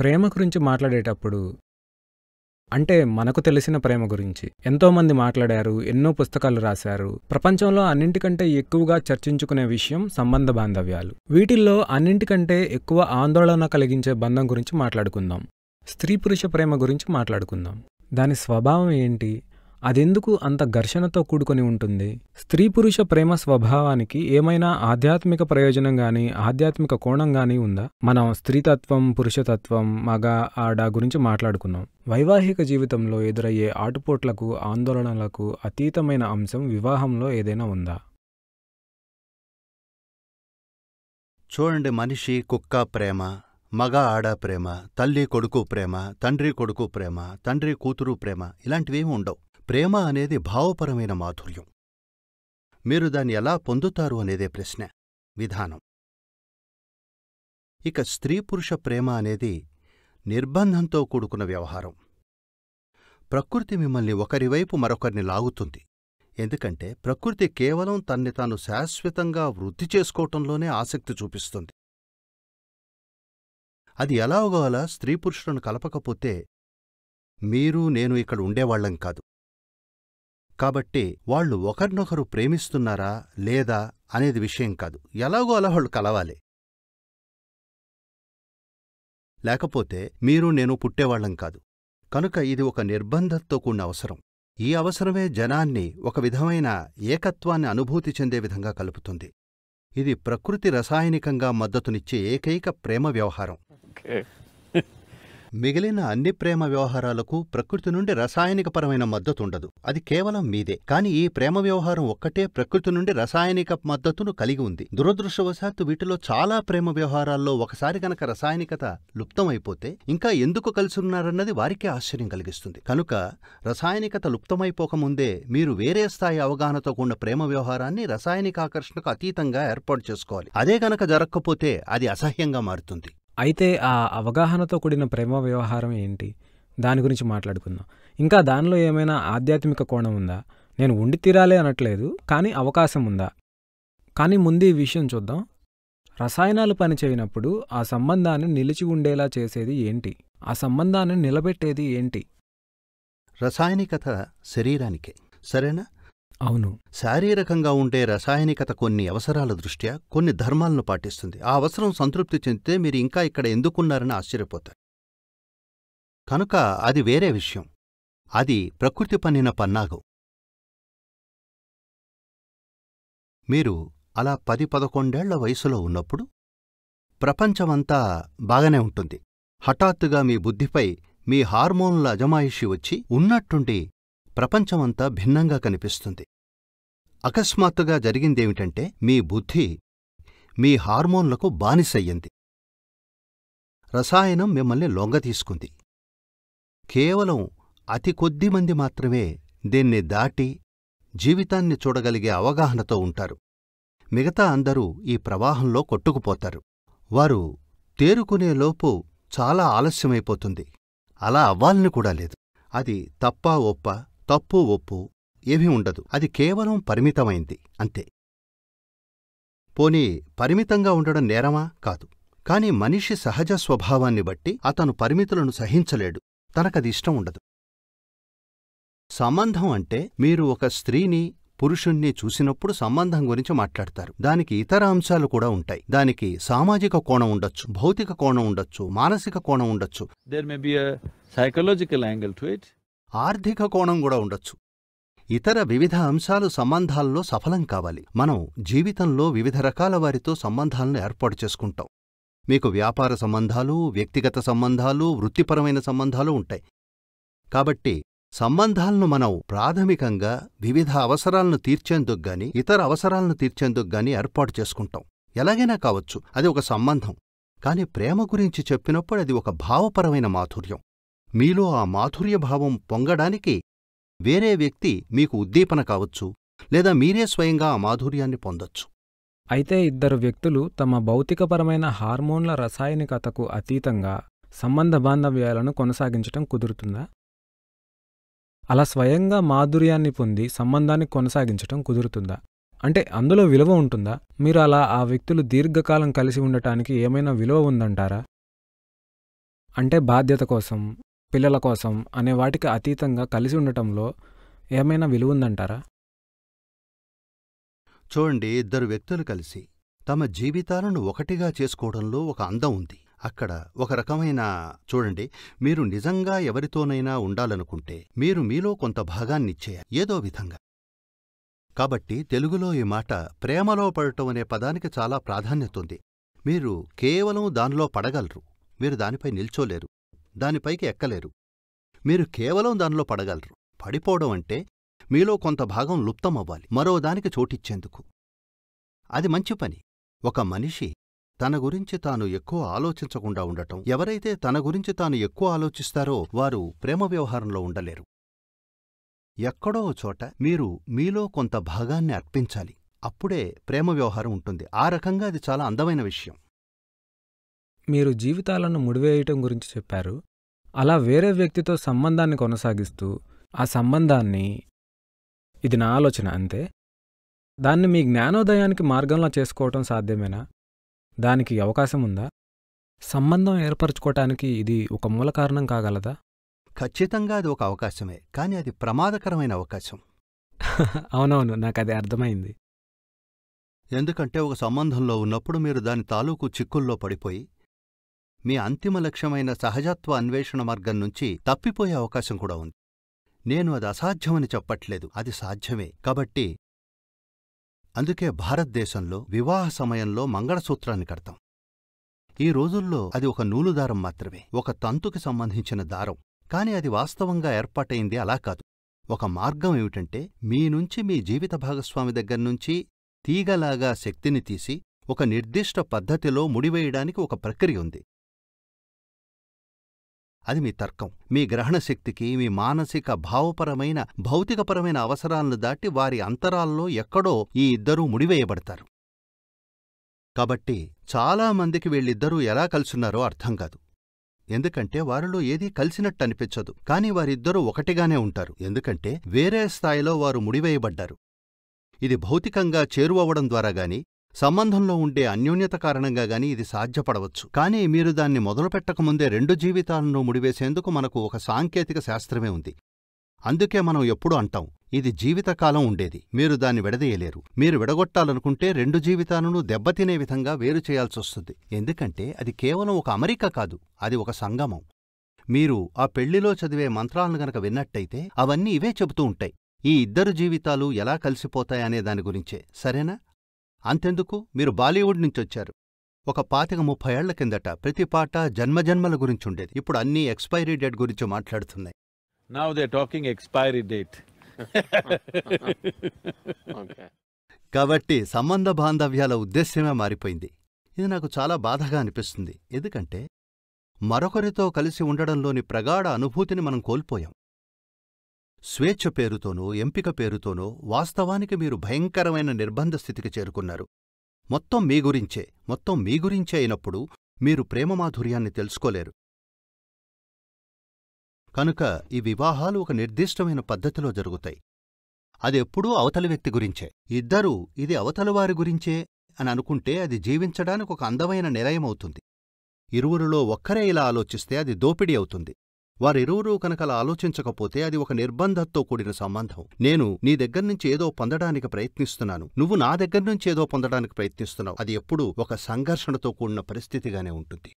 ప్రేమ గురించి మాట్లాడేటప్పుడు అంటే మనకు తెలిసిన ప్రేమ గురించి ఎంతోమంది మాట్లాడారు ఎన్నో పుస్తకాలు రాశారు ప్రపంచంలో అన్నింటికంటే ఎక్కువగా చర్చించుకునే విషయం సంబంధ బాంధవ్యాలు వీటిల్లో అన్నింటికంటే ఎక్కువ ఆందోళన కలిగించే బంధం గురించి మాట్లాడుకుందాం స్త్రీ పురుష ప్రేమ గురించి మాట్లాడుకుందాం దాని స్వభావం ఏంటి అదెందుకు అంత ఘర్షణతో కూడుకొని ఉంటుంది స్త్రీ పురుష ప్రేమ స్వభావానికి ఏమైనా ఆధ్యాత్మిక ప్రయోజనం గాని ఆధ్యాత్మిక కోణం గాని ఉందా మనం స్త్రీతత్వం పురుషతత్వం మగ ఆడ గురించి మాట్లాడుకున్నాం వైవాహిక జీవితంలో ఎదురయ్యే ఆటుపోట్లకు ఆందోళనలకు అతీతమైన అంశం వివాహంలో ఏదైనా ఉందా చూడండి మనిషి కుక్క ప్రేమ మగ ఆడ ప్రేమ తల్లి కొడుకు ప్రేమ తండ్రి కొడుకు ప్రేమ తండ్రి కూతురు ప్రేమ ఇలాంటివేమీ ఉండవు ప్రేమ అనేది భావపరమైన మాధుర్యం మీరు దాన్ని ఎలా పొందుతారు అనేదే ప్రశ్న విధానం ఇక స్త్రీ పురుష ప్రేమ అనేది నిర్బంధంతో కూడుకున్న వ్యవహారం ప్రకృతి మిమ్మల్ని ఒకరివైపు మరొకరిని లాగుతుంది ఎందుకంటే ప్రకృతి కేవలం తన్ని తాను శాశ్వతంగా వృద్ధి చేసుకోవటంలోనే ఆసక్తి చూపిస్తుంది అది ఎలా స్త్రీ పురుషులను కలపకపోతే మీరు నేను ఇక్కడ ఉండేవాళ్లం కాదు కాబట్టి వాళ్ళు ఒకరినొకరు ప్రేమిస్తున్నారా లేదా అనేది విషయం కాదు ఎలాగో అలా వాళ్ళు కలవాలి లేకపోతే మీరు నేను పుట్టేవాళ్లం కాదు కనుక ఇది ఒక నిర్బంధంతో కూడిన అవసరం ఈ అవసరమే జనాన్ని ఒక విధమైన ఏకత్వాన్ని అనుభూతి చెందే విధంగా కలుపుతుంది ఇది ప్రకృతి రసాయనికంగా మద్దతునిచ్చే ఏకైక ప్రేమ వ్యవహారం మిగిలిన అన్ని ప్రేమ వ్యవహారాలకు ప్రకృతి నుండి రసాయనికపరమైన మద్దతుండదు అది కేవలం మీదే కానీ ఈ ప్రేమ వ్యవహారం ఒక్కటే ప్రకృతి నుండి రసాయనిక మద్దతును కలిగి ఉంది దురదృష్టవశాత్తు వీటిలో చాలా ప్రేమ వ్యవహారాల్లో ఒకసారి గనక రసాయనికత లుప్తమైపోతే ఇంకా ఎందుకు కలుసున్నారన్నది వారికే ఆశ్చర్యం కలిగిస్తుంది కనుక రసాయనికత లుప్తమైపోకముందే మీరు వేరే స్థాయి అవగాహనతో కూడిన ప్రేమ వ్యవహారాన్ని రసాయనికాకర్షణకు అతీతంగా ఏర్పాటు చేసుకోవాలి అదే గనక జరగకపోతే అది అసహ్యంగా మారుతుంది అయితే ఆ అవగాహనతో కూడిన ప్రేమ వ్యవహారం ఏంటి దాని గురించి మాట్లాడుకుందాం ఇంకా దానిలో ఏమైనా ఆధ్యాత్మిక కోణం ఉందా నేను ఉండి తీరాలి అనట్లేదు కానీ అవకాశం ఉందా కానీ ముందు ఈ విషయం చూద్దాం రసాయనాలు పనిచేయనప్పుడు ఆ సంబంధాన్ని నిలిచి ఉండేలా చేసేది ఏంటి ఆ సంబంధాన్ని నిలబెట్టేది ఏంటి రసాయనికత శరీరానికే సరేనా అవును శారీరకంగా ఉండే రసాయనికత కొన్ని అవసరాల దృష్ట్యా కొన్ని ధర్మాలను పాటిస్తుంది ఆ అవసరం సంతృప్తి చెందితే మీరు ఇంకా ఇక్కడ ఎందుకున్నారని ఆశ్చర్యపోతారు కనుక అది వేరే విషయం అది ప్రకృతి పన్నిన పన్నాగం మీరు అలా పది పదకొండేళ్ల వయసులో ఉన్నప్పుడు ప్రపంచమంతా బాగానే ఉంటుంది హఠాత్తుగా మీ బుద్ధిపై మీ హార్మోన్ల అజమాయిషి వచ్చి ఉన్నట్టుండి ప్రపంచమంతా భిన్నంగా కనిపిస్తుంది అకస్మాత్తుగా జరిగిందేమిటంటే మీ బుద్ధి మీ హార్మోన్లకు బానిసయ్యింది రసాయనం మిమ్మల్ని లొంగతీసుకుంది కేవలం అతి కొద్ది మంది మాత్రమే దీన్ని దాటి జీవితాన్ని చూడగలిగే అవగాహనతో ఉంటారు మిగతా అందరూ ఈ ప్రవాహంలో కొట్టుకుపోతారు వారు తేరుకునేలోపు చాలా ఆలస్యమైపోతుంది అలా అవ్వాలని కూడా లేదు అది తప్ప ఒప్ప తప్పు ఒప్పు ఏమీ ఉండదు అది కేవలం పరిమితమైంది అంతే పోనీ పరిమితంగా ఉండడం నేరమా కాదు కాని మనిషి సహజ స్వభావాన్ని బట్టి అతను పరిమితులను సహించలేడు తనకది ఇష్టం ఉండదు సంబంధం అంటే మీరు ఒక స్త్రీని పురుషుణ్ణి చూసినప్పుడు సంబంధం గురించి మాట్లాడతారు దానికి ఇతర అంశాలు కూడా ఉంటాయి దానికి సామాజిక కోణం ఉండొచ్చు భౌతిక కోణం ఉండొచ్చు మానసిక కోణం ఉండొచ్చు there may be psychological angle to it ఆర్థిక కోణం కూడా ఉండొచ్చు ఇతర వివిధ అంశాలు సంబంధాల్లో సఫలం కావాలి మనం జీవితంలో వివిధ రకాల వారితో సంబంధాలను ఏర్పాటు చేసుకుంటాం మీకు వ్యాపార సంబంధాలు వ్యక్తిగత సంబంధాలు వృత్తిపరమైన సంబంధాలు ఉంటాయి కాబట్టి సంబంధాలను మనం ప్రాథమికంగా వివిధ అవసరాలను తీర్చేందుకు గాని ఇతర అవసరాలను తీర్చేందుకు గాని ఏర్పాటు చేసుకుంటాం ఎలాగైనా కావచ్చు అది ఒక సంబంధం కాని ప్రేమ గురించి చెప్పినప్పుడు అది ఒక భావపరమైన మాధుర్యం మీలో ఆ మాధుర్యభావం పొంగడానికి వేరే వ్యక్తి మీకు ఉద్దీపన కావచ్చు లేదా మీరే స్వయంగా ఆ మాధుర్యాన్ని పొందొచ్చు అయితే ఇద్దరు వ్యక్తులు తమ భౌతికపరమైన హార్మోన్ల రసాయనికతకు అతీతంగా సంబంధ బాంధవ్యాలను కొనసాగించటం కుదురుతుందా అలా స్వయంగా మాధుర్యాన్ని పొంది సంబంధాన్ని కొనసాగించటం కుదురుతుందా అంటే అందులో విలువ ఉంటుందా మీరు అలా ఆ వ్యక్తులు దీర్ఘకాలం కలిసి ఉండటానికి ఏమైనా విలువ ఉందంటారా అంటే బాధ్యత కోసం పిల్లల కోసం అనే వాటికి అతీతంగా కలిసి ఉండటంలో ఏమైనా విలువ ఉందంటారా చూడండి ఇద్దరు వ్యక్తులు కలిసి తమ జీవితాలను ఒకటిగా చేసుకోవడంలో ఒక అందం ఉంది అక్కడ ఒక రకమైన చూడండి మీరు నిజంగా ఎవరితోనైనా ఉండాలనుకుంటే మీరు మీలో కొంత భాగాన్నిచ్చేయాలి ఏదో విధంగా కాబట్టి తెలుగులో ఈ మాట ప్రేమలో పడటం అనే పదానికి చాలా ప్రాధాన్యత మీరు కేవలం దానిలో పడగలరు మీరు దానిపై నిల్చోలేరు దానిపైకి ఎక్కలేరు మీరు కేవలం దానిలో పడగలరు పడిపోవడం అంటే మీలో కొంత భాగం లుప్తమవ్వాలి మరో దానికి చోటిచ్చేందుకు అది మంచి పని ఒక మనిషి తన గురించి తాను ఎక్కువ ఆలోచించకుండా ఉండటం ఎవరైతే తన గురించి తాను ఎక్కువ ఆలోచిస్తారో వారు ప్రేమ వ్యవహారంలో ఉండలేరు ఎక్కడో చోట మీరు మీలో కొంత భాగాన్ని అర్పించాలి అప్పుడే ప్రేమ వ్యవహారం ఉంటుంది ఆ రకంగా అది చాలా అందమైన విషయం మీరు జీవితాలను ముడివేయటం గురించి చెప్పారు అలా వేరే వ్యక్తితో సంబంధాన్ని కొనసాగిస్తూ ఆ సంబంధాన్ని ఇది నా ఆలోచన అంతే దాన్ని మీ జ్ఞానోదయానికి మార్గంలో చేసుకోవటం సాధ్యమేనా దానికి అవకాశం ఉందా సంబంధం ఏర్పరచుకోవటానికి ఇది ఒక మూల కారణం కాగలదా ఖచ్చితంగా అది ఒక అవకాశమే కానీ అది ప్రమాదకరమైన అవకాశం అవునవును నాకు అది అర్థమైంది ఎందుకంటే ఒక సంబంధంలో ఉన్నప్పుడు మీరు దాని తాలూకు చిక్కుల్లో పడిపోయి మీ అంతిమ లక్ష్యమైన సహజత్వ అన్వేషణ మార్గం నుంచి తప్పిపోయే అవకాశం కూడా ఉంది నేను అది అసాధ్యమని చెప్పట్లేదు అది సాధ్యమే కాబట్టి అందుకే భారతదేశంలో వివాహ సమయంలో మంగళసూత్రాన్ని కడతాం ఈ రోజుల్లో అది ఒక నూలు దారం మాత్రమే ఒక తంతుకి సంబంధించిన దారం కాని అది వాస్తవంగా ఏర్పాటైంది అలా కాదు ఒక మార్గం ఏమిటంటే మీ నుంచి మీ జీవిత భాగస్వామి దగ్గర్నుంచి తీగలాగా శక్తిని తీసి ఒక నిర్దిష్ట పద్ధతిలో ముడివేయడానికి ఒక ప్రక్రియ ఉంది అది మీ తర్కం మీ గ్రహణశక్తికి మీ మానసిక భావపరమైన భౌతికపరమైన అవసరాలను దాటి వారి అంతరాల్లో ఎక్కడో ఈ ఇద్దరూ ముడివేయబడతారు కాబట్టి చాలామందికి వీళ్ళిద్దరూ ఎలా కలుసున్నారో అర్థం కాదు ఎందుకంటే వారిలో ఏదీ కలిసినట్టు అనిపించదు కాని వారిద్దరూ ఒకటిగానే ఉంటారు ఎందుకంటే వేరే స్థాయిలో వారు ముడివేయబడ్డారు ఇది భౌతికంగా చేరువవడం ద్వారా గాని సంబంధంలో ఉండే అన్యోన్యత కారణంగా గాని ఇది సాధ్యపడవచ్చు కానీ మీరు దాన్ని మొదలుపెట్టకముందే రెండు జీవితాలను ముడివేసేందుకు మనకు ఒక సాంకేతిక శాస్త్రమే ఉంది అందుకే మనం ఎప్పుడూ అంటాం ఇది జీవితకాలం ఉండేది మీరు దాన్ని విడదీయలేరు మీరు విడగొట్టాలనుకుంటే రెండు జీవితాలను దెబ్బతినే విధంగా వేరు చేయాల్సొస్తుంది ఎందుకంటే అది కేవలం ఒక అమరిక కాదు అది ఒక సంగమం మీరు ఆ పెళ్లిలో చదివే మంత్రాలను గనక విన్నట్టయితే అవన్నీ ఇవే చెబుతూ ఉంటాయి ఈ ఇద్దరు జీవితాలు ఎలా కలిసిపోతాయనే దాని గురించే సరేనా అంతెందుకు మీరు బాలీవుడ్ నుంచొచ్చారు ఒక పాతిక ముప్పై ఏళ్ల కిందట ప్రతి పాట జన్మజన్మల గురించి ఉండేది ఇప్పుడు అన్ని ఎక్స్పైరీ డేట్ గురించి మాట్లాడుతున్నాయి now they talking expiry date కాబట్టి సంబంధ బాంధవ్యాల ఉద్దేశ్యమే మారిపోయింది ఇది నాకు చాలా బాధగా అనిపిస్తుంది ఎందుకంటే మరొకరితో కలిసి ఉండడంలోని ప్రగాఢ అనుభూతిని మనం కోల్పోయాం స్వేచ్ఛ పేరుతోనో ఎంపిక పేరుతోనో వాస్తవానికి మీరు భయంకరమైన నిర్బంధ స్థితికి చేరుకున్నారు మొత్తం మీ గురించే మొత్తం మీ గురించే అయినప్పుడు మీరు ప్రేమమాధుర్యాన్ని తెలుసుకోలేరు కనుక ఈ వివాహాలు ఒక నిర్దిష్టమైన పద్ధతిలో జరుగుతాయి అది ఎప్పుడూ అవతలి వ్యక్తి గురించే ఇద్దరూ ఇది అవతలవారి గురించే అని అనుకుంటే అది జీవించడానికి ఒక అందమైన నిలయమవుతుంది ఇరువురిలో ఒక్కరే ఇలా ఆలోచిస్తే అది దోపిడీ అవుతుంది వారిరువురూ కనకలా ఆలోచించకపోతే అది ఒక నిర్బంధంతో కూడిన సంబంధం నేను నీ దగ్గర నుంచి ఏదో పొందడానికి ప్రయత్నిస్తున్నాను నువ్వు నా దగ్గర నుంచి ఏదో పొందడానికి ప్రయత్నిస్తున్నావు అది ఎప్పుడూ ఒక సంఘర్షణతో కూడిన పరిస్థితిగానే ఉంటుంది